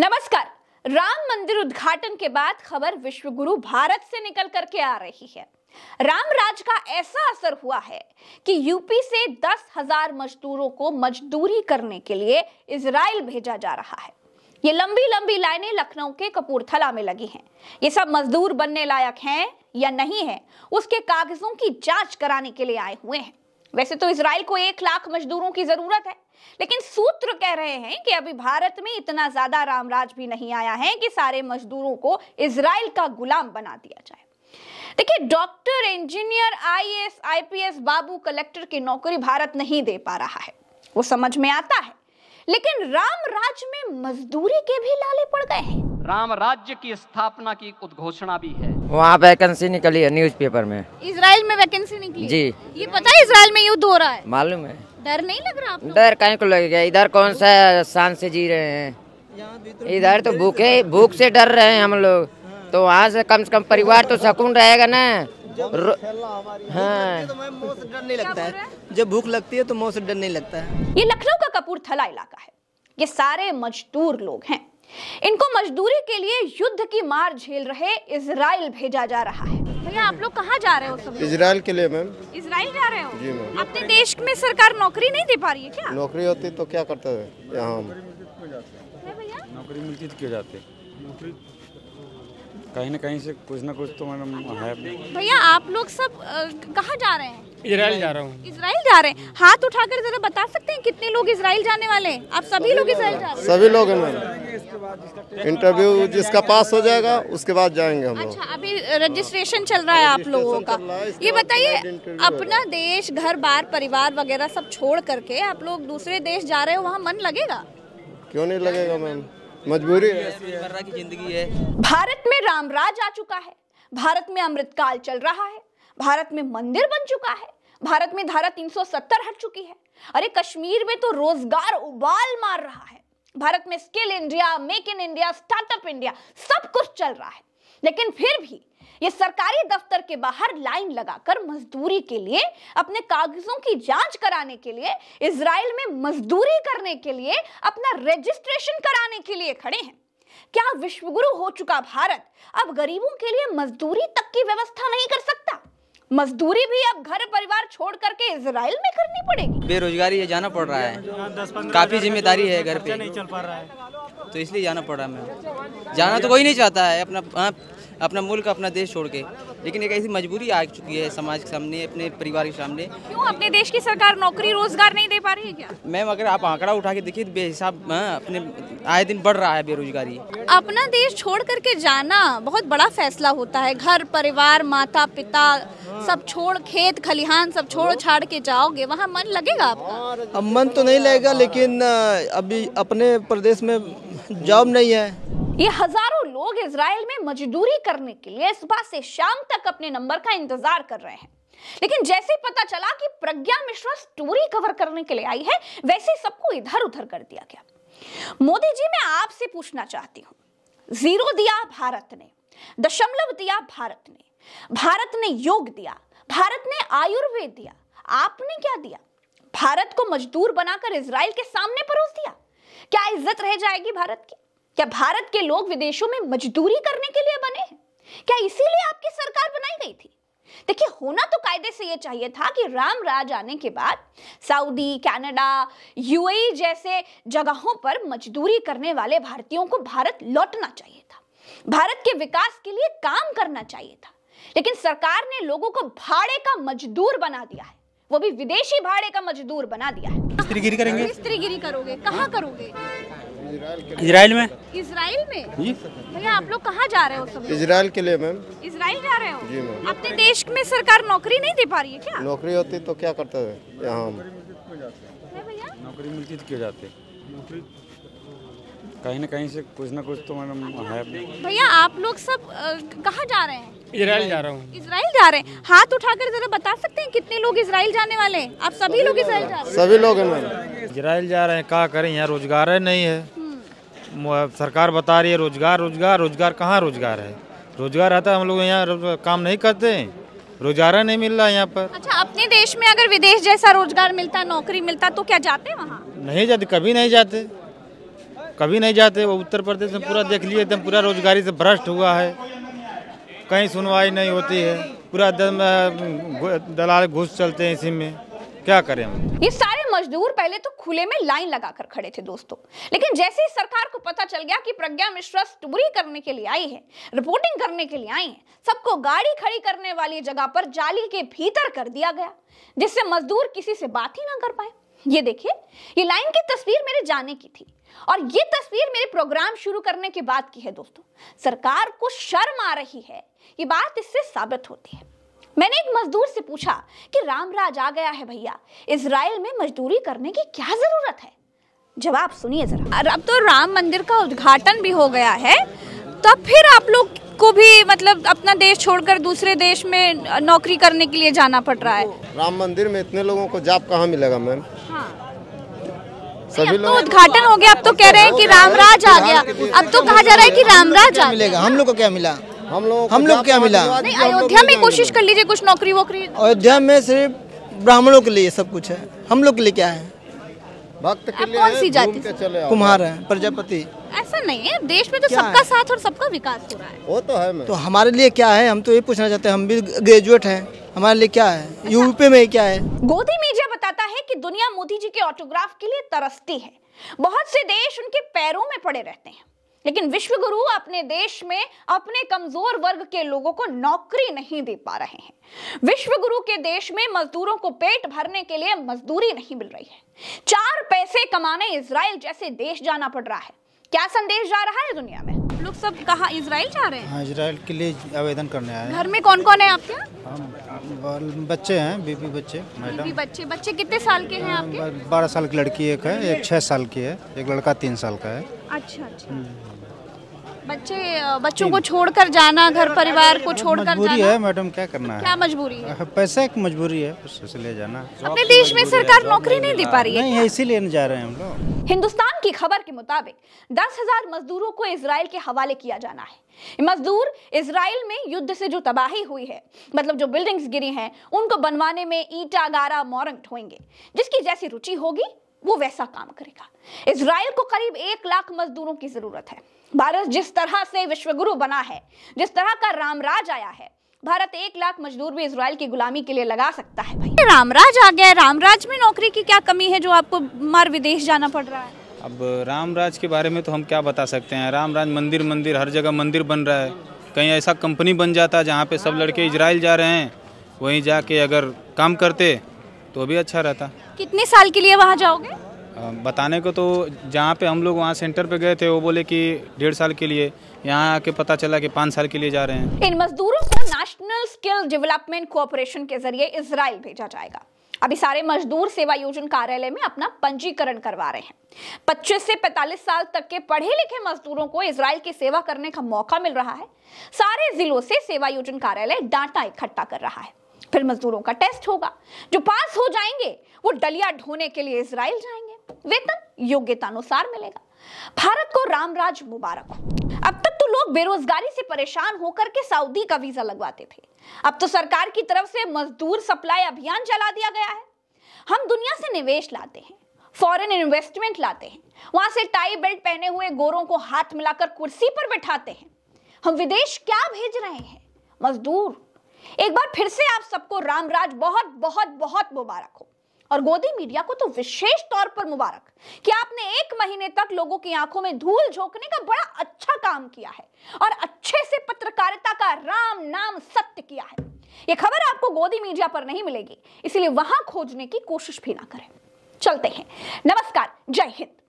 नमस्कार राम मंदिर उद्घाटन के बाद खबर विश्वगुरु भारत से निकल करके आ रही है राम राज का ऐसा असर हुआ है कि यूपी से दस हजार मजदूरों को मजदूरी करने के लिए इसराइल भेजा जा रहा है ये लंबी लंबी लाइनें लखनऊ के कपूरथला में लगी हैं ये सब मजदूर बनने लायक हैं या नहीं है उसके कागजों की जांच कराने के लिए आए हुए हैं वैसे तो इसराइल को एक लाख मजदूरों की जरूरत है लेकिन सूत्र कह रहे हैं कि अभी भारत में इतना ज्यादा रामराज भी नहीं आया है कि सारे मजदूरों को इसराइल का गुलाम बना दिया जाए देखिए डॉक्टर इंजीनियर आईएएस आईपीएस बाबू कलेक्टर की नौकरी भारत नहीं दे पा रहा है वो समझ में आता है लेकिन राम राज्य में मजदूरी के भी लाले पड़ गए हैं राम राज्य की स्थापना की उद्घोषणा भी है वहाँ वैकेंसी निकली है न्यूज़पेपर में इसराइल में वैकेंसी निकली जी ये पता है इसराइल में युद्ध हो रहा है मालूम है डर नहीं लग रहा डर कहीं को लगेगा इधर कौन सा शान से जी रहे हैं इधर तो भूखे भूख से डर रहे हैं हम लोग तो वहाँ से कम से कम परिवार तो सकून रहेगा ना हाँ। डर नहीं लगता है जब भूख लगती है तो मौसम डर नहीं लगता है ये लखनऊ का कपूरथला इलाका है ये सारे मजदूर लोग हैं इनको मजदूरी के लिए युद्ध की मार झेल रहे इसराइल भेजा जा रहा है भैया आप लोग कहाँ जा रहे हो इसराइल के लिए मैम इसराइल जा रहे हो जी मैम अपने देश में सरकार नौकरी नहीं दे पा रही है क्या नौकरी होती तो क्या करते है यहाँ नौकरी मिलती तो कहीं ना कहीं से कुछ ना कुछ तो मैडम है भैया आप लोग सब कहाँ जा रहे हैं इसराइल जा रहा हूँ इसराइल जा रहे हैं हाथ उठाकर जरा बता सकते हैं कितने लोग इसराइल जाने वाले हैं आप सभी लोग इसराइल जा रहे हैं सभी लोग हैं इंटरव्यू जिसका पास हो जाएगा उसके बाद जाएंगे हम लोग अच्छा अभी रजिस्ट्रेशन चल रहा है आप लोगों का ये बताइए अपना देश घर बार परिवार वगैरह सब छोड़ करके आप लोग दूसरे देश जा रहे हो वहाँ मन लगेगा क्यों नहीं लगेगा मैम मजबूरी है की जिंदगी है भारत में राज आ चुका है भारत में अमृतकाल चल रहा है भारत में मंदिर बन चुका है भारत में धारा 370 हट चुकी है अरे कश्मीर में तो रोजगार उबाल मार रहा है भारत में skill India make in India startup India सब कुछ चल रहा है लेकिन फिर भी ये सरकारी दफ्तर के बाहर लाइन लगाकर मजदूरी के लिए अपने कागजों की जांच कराने के लिए इसराइल में मजदूरी करने के लिए अपना रजिस्ट्रेशन कराने के लिए खड़े हैं क्या विश्वगुरु हो चुका भारत अब गरीबों के लिए मजदूरी तक की व्यवस्था नहीं कर सकता मजदूरी भी अब घर परिवार छोड़ करके इसराइल में करनी पड़ेगी बेरोजगारी है जाना पड़ रहा है काफी जिम्मेदारी है घर पे नहीं चल पा रहा है तो इसलिए जाना पड़ रहा है मैं जाना तो कोई नहीं चाहता है अपना हाँ, अपना मुल्क अपना देश छोड़ के लेकिन एक ऐसी मजबूरी आ चुकी है समाज के सामने अपने परिवार के सामने क्यों अपने देश की सरकार नौकरी रोजगार नहीं दे पा रही है क्या मैम अगर आप आंकड़ा उठा के देखिए बेहिसाब हाँ, अपने आए दिन बढ़ रहा है बेरोजगारी अपना देश छोड़ करके जाना बहुत बड़ा फैसला होता है घर परिवार माता पिता सब छोड़ खेत खलिहान सब छोड़ छाड़ के जाओगे वहाँ मन लगेगा आपका अब मन तो नहीं लगेगा लेकिन अभी अपने प्रदेश में जॉब नहीं है ये हजारों लोग इसराइल में मजदूरी करने के लिए सुबह से शाम तक अपने नंबर का इंतजार कर रहे हैं लेकिन जैसे पता चला कि प्रज्ञा मिश्रा स्टोरी कवर करने के लिए आई है वैसे सबको इधर उधर कर दिया गया मोदी जी मैं आपसे पूछना चाहती हूँ जीरो दिया भारत ने दशमलव दिया भारत ने भारत ने योग दिया भारत ने आयुर्वेद दिया आपने क्या दिया भारत को मजदूर बनाकर इसराइल के सामने परोस दिया क्या इज्जत रह जाएगी भारत की क्या भारत के लोग विदेशों में मजदूरी करने के लिए बने हैं क्या इसीलिए आपकी सरकार बनाई गई थी देखिए होना तो कायदे से यह चाहिए था कि राम राज आने के बाद सऊदी कनाडा यूएई जैसे जगहों पर मजदूरी करने वाले भारतीयों को भारत लौटना चाहिए था भारत के विकास के लिए काम करना चाहिए था लेकिन सरकार ने लोगों को भाड़े का मजदूर बना दिया है वो भी विदेशी भाड़े का मजदूर बना दिया है मिस्त्रीगिरी करेंगे मिस्त्रीगिरी करोगे कहाँ करोगे इसराइल में इसराइल में भैया आप लोग कहाँ जा रहे हो सब इसराइल के लिए मैम इसराइल जा रहे हो जी मैम अपने देश में सरकार नौकरी नहीं दे पा रही है क्या नौकरी होती तो क्या करते है यहाँ नौकरी मिलती तो क्यों जाते कहीं ना कहीं से कुछ ना कुछ तो मैडम है भैया आप लोग सब कहाँ जा रहे हैं इसराइल जा रहा हूँ इसराइल जा रहे हैं हाथ उठाकर जरा बता सकते हैं कितने लोग इसराइल जाने वाले हैं आप सभी लोग इसराइल जा रहे हैं सभी लोग इसराइल जा रहे हैं क्या करें यहाँ रोजगार है नहीं है सरकार बता रही है रोजगार रोजगार रोजगार कहाँ रोजगार है रोजगार आता है हम लोग यहाँ काम नहीं करते हैं रोजगारा नहीं मिल रहा है यहाँ पर अच्छा अपने देश में अगर विदेश जैसा रोजगार मिलता नौकरी मिलता तो क्या जाते वहाँ नहीं जाते कभी नहीं जाते कभी नहीं जाते वो उत्तर प्रदेश में पूरा देख लिए एकदम पूरा रोजगारी से भ्रष्ट हुआ है कहीं सुनवाई नहीं होती है पूरा दलाल घुस चलते हैं इसी में क्या करें हम ये सारे मजदूर पहले तो खुले में लाइन लगाकर खड़े थे दोस्तों लेकिन जैसे ही सरकार को पता चल गया कि प्रज्ञा मिश्रा स्टोरी करने के लिए आई है रिपोर्टिंग करने के लिए आई है सबको गाड़ी खड़ी करने वाली जगह पर जाली के भीतर कर दिया गया जिससे मजदूर किसी से बात ही ना कर पाए ये देखिए ये लाइन की तस्वीर मेरे जाने की थी और ये तस्वीर मेरे प्रोग्राम शुरू करने के बाद की है दोस्तों सरकार को शर्म आ रही है ये बात इससे साबित होती है मैंने एक मजदूर से पूछा कि रामराज आ गया है भैया इसराइल में मजदूरी करने की क्या जरूरत है जवाब सुनिए जरा अब तो राम मंदिर का उद्घाटन भी हो गया है तब तो फिर आप लोग को भी मतलब अपना देश छोड़कर दूसरे देश में नौकरी करने के लिए जाना पड़ रहा है राम मंदिर में इतने लोगों को जाप कहाँ मिलेगा मैम हाँ। सभी लोग तो उद्घाटन हो गया अब तो कह रहे हैं कि रामराज आ गया अब तो कहा जा रहा है कि रामराज आ मिलेगा हम लोग को क्या मिला हम लोग हम लोग क्या मिला अयोध्या में कोशिश कर लीजिए कुछ नौकरी वोकरी अयोध्या में सिर्फ ब्राह्मणों के लिए सब कुछ है हम लोग के लिए क्या है भक्त के लिए कौन सी जाति कुम्हार है प्रजापति ऐसा नहीं है देश में तो सबका साथ और सबका विकास हो रहा है वो तो है तो हमारे लिए क्या है हम तो ये पूछना चाहते हैं हम भी ग्रेजुएट हैं हमारे लिए क्या है यूपी अच्छा। में क्या है गोदी मीडिया बताता है कि दुनिया मोदी जी के ऑटोग्राफ के लिए तरसती है बहुत से देश उनके पैरों में पड़े रहते हैं लेकिन विश्व गुरु अपने देश में अपने कमजोर वर्ग के लोगों को नौकरी नहीं दे पा रहे हैं विश्व गुरु के देश में मजदूरों को पेट भरने के लिए मजदूरी नहीं मिल रही है चार पैसे कमाने इसराइल जैसे देश जाना पड़ रहा है क्या संदेश जा रहा है दुनिया में लोग सब कहा इसराइल जा रहे हैं हाँ, इसराइल के लिए आवेदन करने आए घर में कौन कौन है आपके बच्चे हैं बीबी बच्चे बीबी बच्चे बच्चे कितने साल के हैं आपके बारह साल की लड़की एक है एक छह साल की है एक लड़का तीन साल का है अच्छा अच्छा हम्म। बच्चे बच्चों को छोड़कर जाना घर परिवार को छोड़कर मजबूरी है मैडम क्या करना है क्या मजबूरी है पैसा एक मजबूरी है इसलिए जाना अपने देश में सरकार नौकरी नहीं दे पा रही है इसीलिए नहीं जा रहे हैं हम लोग हिंदुस्तान की खबर के मुताबिक दस हजार मजदूरों को इसराइल के हवाले किया जाना है मजदूर इसराइल में युद्ध से जो तबाही हुई है मतलब जो बिल्डिंग्स गिरी हैं उनको बनवाने में ईटा गारा मोरंग ढोएंगे जिसकी जैसी रुचि होगी वो वैसा काम करेगा इसराइल को करीब एक लाख मजदूरों की जरूरत है भारत जिस तरह से विश्वगुरु बना है जिस तरह का रामराज आया है भारत एक लाख मजदूर भी इसराइल की गुलामी के लिए लगा सकता है भाई रामराज आ गया रामराज में नौकरी की क्या कमी है जो आपको मार विदेश जाना पड़ रहा है अब रामराज के बारे में तो हम क्या बता सकते हैं रामराज मंदिर मंदिर हर जगह मंदिर बन रहा है कहीं ऐसा कंपनी बन जाता जहाँ पे सब लड़के इसराइल जा रहे हैं वहीं जाके अगर काम करते तो भी अच्छा रहता कितने साल के लिए वहाँ जाओगे बताने को तो जहाँ पे हम लोग वहाँ सेंटर पे गए थे वो बोले कि डेढ़ साल के लिए यहाँ आके पता चला कि पाँच साल के लिए जा रहे हैं इन मजदूरों को नेशनल स्किल डेवलपमेंट कोऑपरेशन के जरिए इसराइल भेजा जाएगा अभी सारे मजदूर सेवा योजन कार्यालय में अपना पंजीकरण करवा रहे हैं 25 से 45 साल तक के पढ़े लिखे मजदूरों को इसराइल की सेवा करने का मौका मिल रहा है सारे जिलों से सेवा योजन कार्यालय डाटा इकट्ठा कर रहा है फिर मजदूरों का टेस्ट होगा जो पास हो जाएंगे वो डलिया ढोने के लिए इसराइल जाएंगे वेतन योग्यता अनुसार मिलेगा भारत को रामराज मुबारक हो अब तक तो लोग बेरोजगारी से परेशान होकर के सऊदी का वीजा लगवाते थे अब तो सरकार की तरफ से मजदूर सप्लाई अभियान चला दिया गया है हम दुनिया से निवेश लाते हैं फॉरेन इन्वेस्टमेंट लाते हैं वहां से टाई बेल्ट पहने हुए गोरों को हाथ मिलाकर कुर्सी पर बैठाते हैं हम विदेश क्या भेज रहे हैं मजदूर एक बार फिर से आप सबको रामराज बहुत बहुत बहुत मुबारक हो और गोदी मीडिया को तो विशेष तौर पर मुबारक कि आपने एक महीने तक लोगों की आंखों में धूल झोंकने का बड़ा अच्छा काम किया है और अच्छे से पत्रकारिता का राम नाम सत्य किया है यह खबर आपको गोदी मीडिया पर नहीं मिलेगी इसलिए वहां खोजने की कोशिश भी ना करें चलते हैं नमस्कार जय हिंद